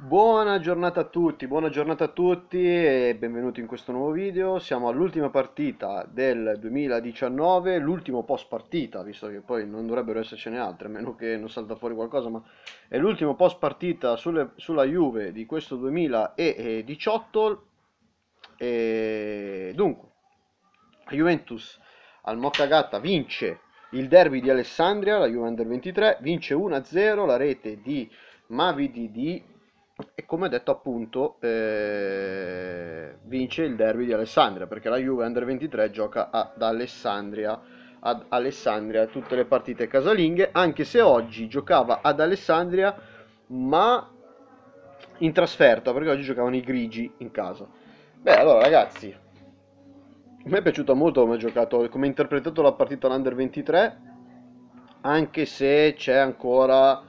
Buona giornata a tutti, buona giornata a tutti e benvenuti in questo nuovo video. Siamo all'ultima partita del 2019, l'ultimo post partita, visto che poi non dovrebbero essercene altre, a meno che non salta fuori qualcosa, ma è l'ultimo post partita sulle, sulla Juve di questo 2018. E dunque, Juventus al Moccagatta vince il derby di Alessandria, la Juve Under 23, vince 1-0 la rete di Mavidi di e come detto appunto eh, vince il derby di Alessandria perché la Juve Under 23 gioca ad Alessandria, ad Alessandria tutte le partite casalinghe anche se oggi giocava ad Alessandria ma in trasferta perché oggi giocavano i grigi in casa beh allora ragazzi mi è piaciuto molto come ha giocato come ha interpretato la partita l'Under 23 anche se c'è ancora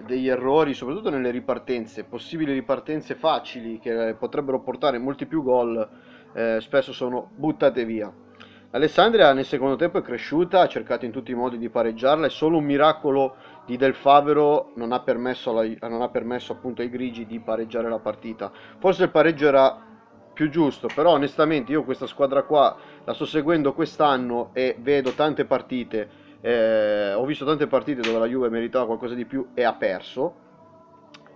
degli errori, soprattutto nelle ripartenze, possibili ripartenze facili che eh, potrebbero portare molti più gol, eh, spesso sono buttate via. Alessandria nel secondo tempo è cresciuta, ha cercato in tutti i modi di pareggiarla e solo un miracolo di Del Favero non ha permesso, alla, non ha permesso appunto ai grigi di pareggiare la partita. Forse il pareggio era più giusto, però onestamente io questa squadra qua la sto seguendo quest'anno e vedo tante partite eh, ho visto tante partite dove la Juve meritava qualcosa di più e ha perso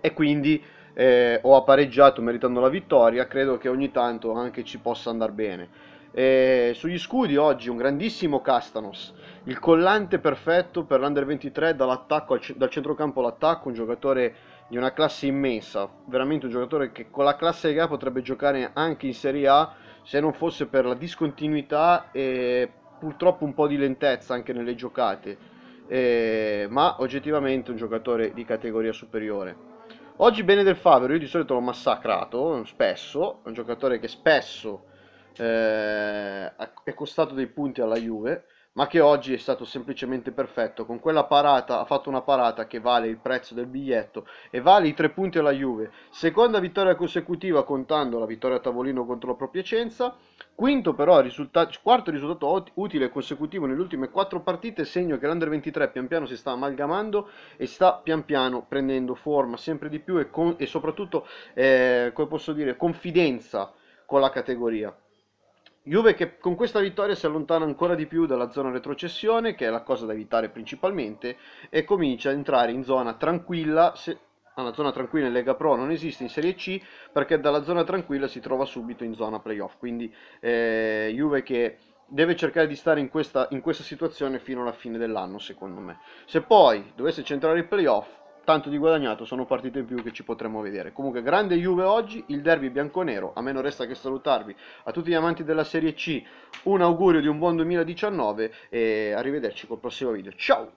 e quindi eh, ho appareggiato meritando la vittoria, credo che ogni tanto anche ci possa andare bene. Eh, sugli scudi oggi un grandissimo Castanos, il collante perfetto per l'Under 23 dall'attacco c- dal centrocampo all'attacco, un giocatore di una classe immensa, veramente un giocatore che con la classe che potrebbe giocare anche in Serie A se non fosse per la discontinuità e purtroppo un po' di lentezza anche nelle giocate, eh, ma oggettivamente un giocatore di categoria superiore. Oggi bene del Favero, io di solito l'ho massacrato, spesso, è un giocatore che spesso eh, è costato dei punti alla Juve, ma che oggi è stato semplicemente perfetto. Con quella parata ha fatto una parata che vale il prezzo del biglietto e vale i tre punti alla Juve. Seconda vittoria consecutiva contando la vittoria a tavolino contro la Propiacenza. Quinto però risultato, quarto risultato utile consecutivo nelle ultime quattro partite, segno che l'Under 23 pian piano si sta amalgamando e sta pian piano prendendo forma sempre di più e, con, e soprattutto, eh, come posso dire, confidenza con la categoria. Juve che con questa vittoria si allontana ancora di più dalla zona retrocessione, che è la cosa da evitare principalmente, e comincia ad entrare in zona tranquilla, se, una ah, zona tranquilla in Lega Pro non esiste in Serie C perché dalla zona tranquilla si trova subito in zona playoff quindi eh, Juve che deve cercare di stare in questa, in questa situazione fino alla fine dell'anno secondo me se poi dovesse centrare i playoff tanto di guadagnato, sono partite in più che ci potremmo vedere. Comunque grande Juve oggi, il derby bianconero, a me non resta che salutarvi a tutti gli amanti della Serie C, un augurio di un buon 2019 e arrivederci col prossimo video. Ciao!